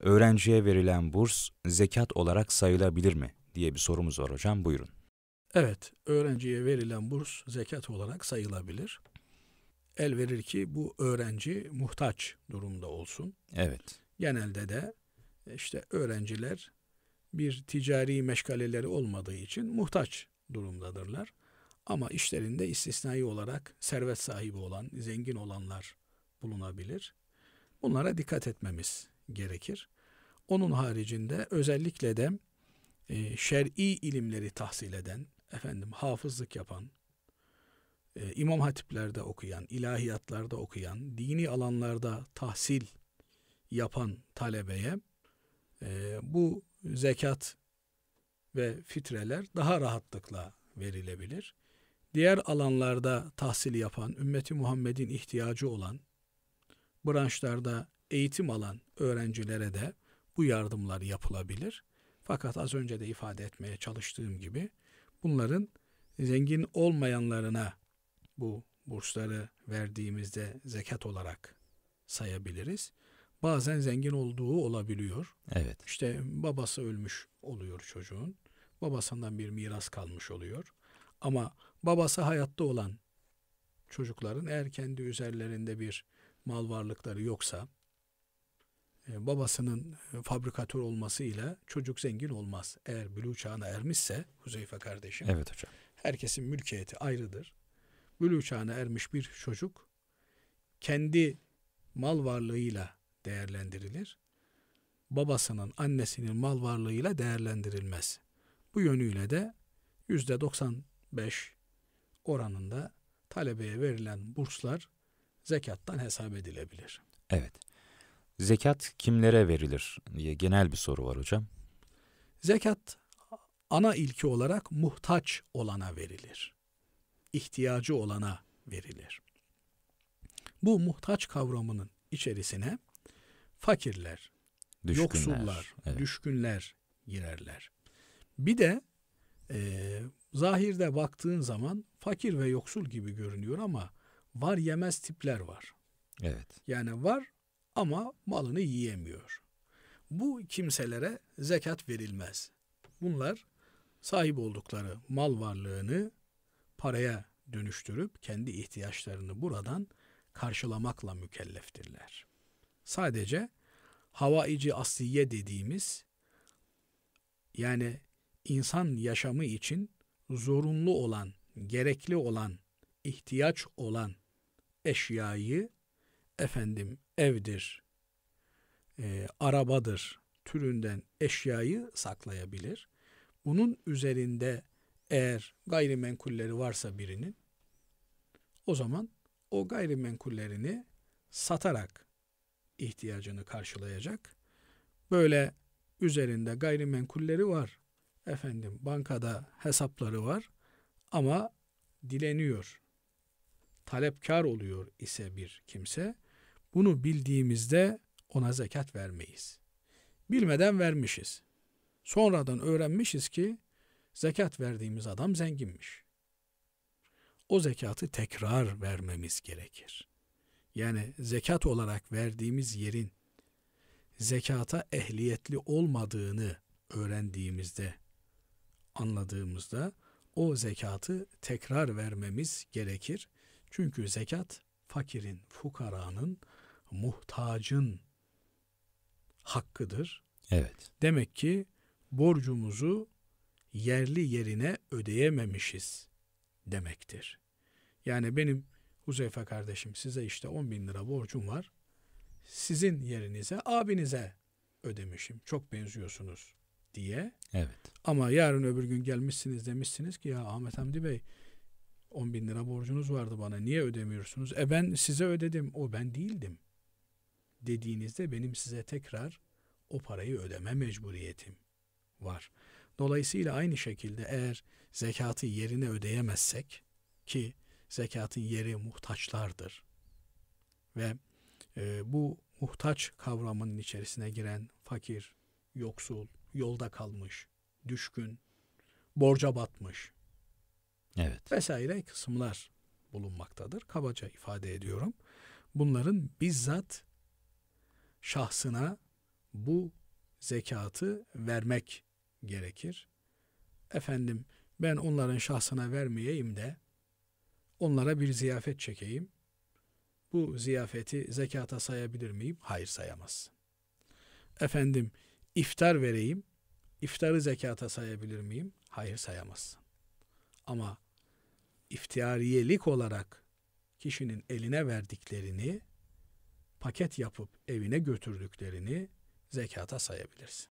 öğrenciye verilen burs zekat olarak sayılabilir mi diye bir sorumuz var hocam. Buyurun. Evet, öğrenciye verilen burs zekat olarak sayılabilir. El verir ki bu öğrenci muhtaç durumda olsun. Evet. Genelde de işte öğrenciler bir ticari meşgaleleri olmadığı için muhtaç durumdadırlar. Ama işlerinde istisnai olarak servet sahibi olan, zengin olanlar bulunabilir. Bunlara dikkat etmemiz gerekir. Onun haricinde özellikle de e, şer'i ilimleri tahsil eden, efendim hafızlık yapan, e, imam hatiplerde okuyan, ilahiyatlarda okuyan, dini alanlarda tahsil yapan talebeye e, bu zekat ve fitreler daha rahatlıkla verilebilir. Diğer alanlarda tahsil yapan, ümmeti Muhammed'in ihtiyacı olan branşlarda eğitim alan öğrencilere de bu yardımlar yapılabilir. Fakat az önce de ifade etmeye çalıştığım gibi bunların zengin olmayanlarına bu bursları verdiğimizde zekat olarak sayabiliriz. Bazen zengin olduğu olabiliyor. Evet. İşte babası ölmüş oluyor çocuğun. Babasından bir miras kalmış oluyor. Ama babası hayatta olan çocukların eğer kendi üzerlerinde bir mal varlıkları yoksa e, babasının e, fabrikatör olmasıyla çocuk zengin olmaz. Eğer bülü çağına ermişse Huzeyfe kardeşim. Evet hocam. Herkesin mülkiyeti ayrıdır. Bülü çağına ermiş bir çocuk kendi mal varlığıyla değerlendirilir. Babasının, annesinin mal varlığıyla değerlendirilmez. Bu yönüyle de yüzde 95 oranında talebeye verilen burslar zekattan hesap edilebilir. Evet. Zekat kimlere verilir diye genel bir soru var hocam. Zekat ana ilki olarak muhtaç olana verilir. İhtiyacı olana verilir. Bu muhtaç kavramının içerisine fakirler, düşkünler, yoksullar, evet. düşkünler girerler. Bir de e, zahirde baktığın zaman fakir ve yoksul gibi görünüyor ama var yemez tipler var. Evet. Yani var ama malını yiyemiyor. Bu kimselere zekat verilmez. Bunlar sahip oldukları mal varlığını paraya dönüştürüp kendi ihtiyaçlarını buradan karşılamakla mükelleftirler. Sadece havaici asliye dediğimiz yani insan yaşamı için zorunlu olan, gerekli olan, ihtiyaç olan eşyayı efendim evdir, e, arabadır türünden eşyayı saklayabilir. Bunun üzerinde eğer gayrimenkulleri varsa birinin o zaman o gayrimenkullerini satarak ihtiyacını karşılayacak. Böyle üzerinde gayrimenkulleri var. Efendim bankada hesapları var ama dileniyor. Talepkar oluyor ise bir kimse bunu bildiğimizde ona zekat vermeyiz. Bilmeden vermişiz. Sonradan öğrenmişiz ki zekat verdiğimiz adam zenginmiş. O zekatı tekrar vermemiz gerekir. Yani zekat olarak verdiğimiz yerin zekata ehliyetli olmadığını öğrendiğimizde, anladığımızda o zekatı tekrar vermemiz gerekir. Çünkü zekat fakirin, fukaranın muhtacın hakkıdır. Evet. Demek ki borcumuzu yerli yerine ödeyememişiz demektir. Yani benim Huzeyfe kardeşim size işte 10 bin lira borcum var. Sizin yerinize abinize ödemişim. Çok benziyorsunuz diye. Evet. Ama yarın öbür gün gelmişsiniz demişsiniz ki ya Ahmet Hamdi Bey 10 bin lira borcunuz vardı bana niye ödemiyorsunuz? E ben size ödedim o ben değildim dediğinizde benim size tekrar o parayı ödeme mecburiyetim var. Dolayısıyla aynı şekilde eğer zekatı yerine ödeyemezsek ki zekatın yeri muhtaçlardır ve e, bu muhtaç kavramının içerisine giren fakir, yoksul, yolda kalmış, düşkün, borca batmış evet. vesaire kısımlar bulunmaktadır. Kabaca ifade ediyorum. Bunların bizzat şahsına bu zekatı vermek gerekir. Efendim ben onların şahsına vermeyeyim de onlara bir ziyafet çekeyim. Bu ziyafeti zekata sayabilir miyim? Hayır sayamaz. Efendim iftar vereyim. İftarı zekata sayabilir miyim? Hayır sayamazsın. Ama iftiyariyelik olarak kişinin eline verdiklerini paket yapıp evine götürdüklerini zekata sayabilirsin.